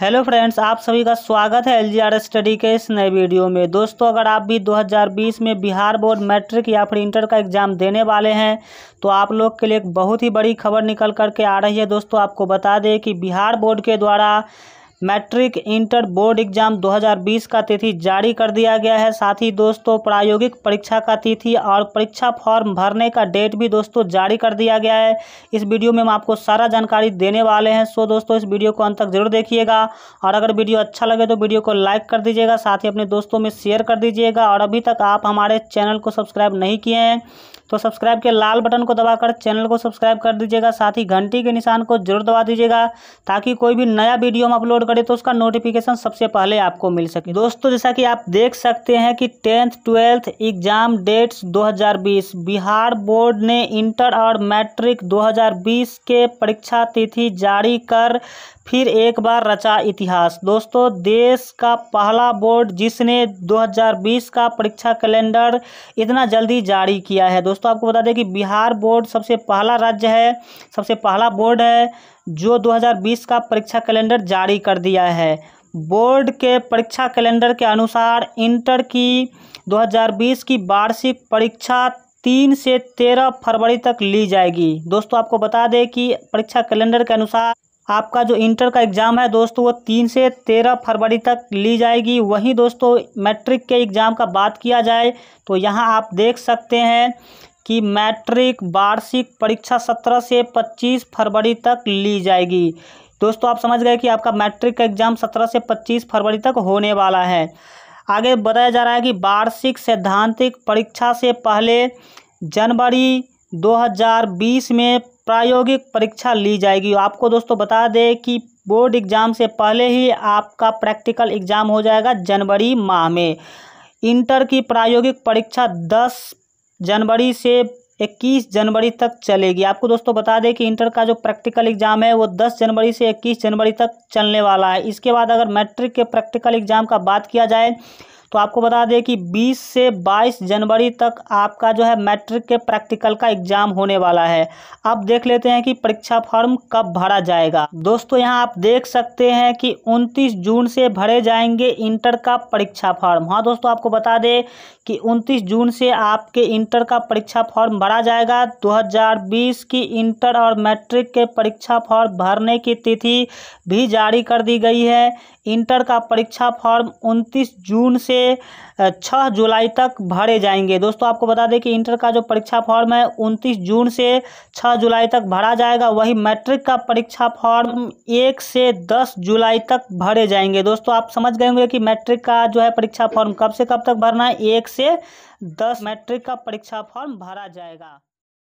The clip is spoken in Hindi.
हेलो फ्रेंड्स आप सभी का स्वागत है एल स्टडी के इस नए वीडियो में दोस्तों अगर आप भी 2020 में बिहार बोर्ड मैट्रिक या फिर इंटर का एग्ज़ाम देने वाले हैं तो आप लोग के लिए एक बहुत ही बड़ी खबर निकल कर के आ रही है दोस्तों आपको बता दें कि बिहार बोर्ड के द्वारा मैट्रिक इंटर बोर्ड एग्जाम 2020 का तिथि जारी कर दिया गया है साथ ही दोस्तों प्रायोगिक परीक्षा का तिथि और परीक्षा फॉर्म भरने का डेट भी दोस्तों जारी कर दिया गया है इस वीडियो में हम आपको सारा जानकारी देने वाले हैं सो दोस्तों इस वीडियो को अंत तक जरूर देखिएगा और अगर वीडियो अच्छा लगे तो वीडियो को लाइक कर दीजिएगा साथ ही अपने दोस्तों में शेयर कर दीजिएगा और अभी तक आप हमारे चैनल को सब्सक्राइब नहीं किए हैं तो सब्सक्राइब के लाल बटन को दबाकर चैनल को सब्सक्राइब कर दीजिएगा साथ ही घंटी के निशान को जरूर दबा दीजिएगा ताकि कोई भी नया वीडियो हम अपलोड करें तो उसका नोटिफिकेशन सबसे पहले आपको मिल सके दोस्तों जैसा कि आप देख सकते हैं कि tenth twelfth exam dates 2020 Bihar board ने इंटर और मैट्रिक 2020 के परीक्षा तिथि जारी कर फिर एक बार रचा इतिहास दोस्तों देश का पहला बोर्ड जिसने 2020 का परीक्षा कैलेंडर इतना जल्दी जारी किया है दोस्तों दोस्तों आपको बता दें कि बिहार बोर्ड सबसे पहला राज्य है सबसे पहला बोर्ड है जो 2020 का परीक्षा कैलेंडर जारी कर दिया है बोर्ड के परीक्षा कैलेंडर के अनुसार इंटर की 2020 की वार्षिक परीक्षा तीन से तेरह फरवरी तक ली जाएगी दोस्तों आपको बता दें कि परीक्षा कैलेंडर के अनुसार आपका जो इंटर का एग्ज़ाम है दोस्तों वो तीन से तेरह फरवरी तक ली जाएगी वहीं दोस्तों मैट्रिक के एग्ज़ाम का बात किया जाए तो यहाँ आप देख सकते हैं कि मैट्रिक वार्षिक परीक्षा सत्रह से पच्चीस फरवरी तक ली जाएगी दोस्तों आप समझ गए कि आपका मैट्रिक का एग्जाम सत्रह से पच्चीस फरवरी तक होने वाला है आगे बताया जा रहा है कि वार्षिक सैद्धांतिक परीक्षा से पहले जनवरी 2020 में प्रायोगिक परीक्षा ली जाएगी आपको दोस्तों बता दें कि बोर्ड एग्ज़ाम से पहले ही आपका प्रैक्टिकल एग्ज़ाम हो जाएगा जनवरी माह में इंटर की प्रायोगिक परीक्षा 10 जनवरी से 21 जनवरी तक चलेगी आपको दोस्तों बता दें कि इंटर का जो प्रैक्टिकल एग्जाम है वो 10 जनवरी से 21 जनवरी तक चलने वाला है इसके बाद अगर मैट्रिक के प्रैक्टिकल एग्जाम का बात किया जाए तो आपको बता दें कि 20 से 22 जनवरी तक आपका जो है मैट्रिक के प्रैक्टिकल का एग्जाम होने वाला है अब देख लेते हैं कि परीक्षा फॉर्म कब भरा जाएगा दोस्तों यहाँ आप देख सकते हैं कि 29 जून से भरे जाएंगे इंटर का परीक्षा फॉर्म हाँ दोस्तों आपको बता दें कि 29 जून से आपके इंटर का परीक्षा फॉर्म भरा जाएगा दो की इंटर और मैट्रिक के परीक्षा फॉर्म भरने की तिथि भी जारी कर दी गई है इंटर का परीक्षा फॉर्म 29 जून से छः जुलाई तक भरे जाएंगे दोस्तों आपको बता दें कि इंटर का जो परीक्षा फॉर्म है उनतीस जून से छः जुलाई तक भरा जाएगा वही मैट्रिक का परीक्षा फॉर्म एक से दस जुलाई तक भरे जाएंगे दोस्तों आप समझ गए होंगे कि मैट्रिक का जो है परीक्षा फॉर्म कब से कब तक भरना है एक से दस मैट्रिक का परीक्षा फॉर्म भरा जाएगा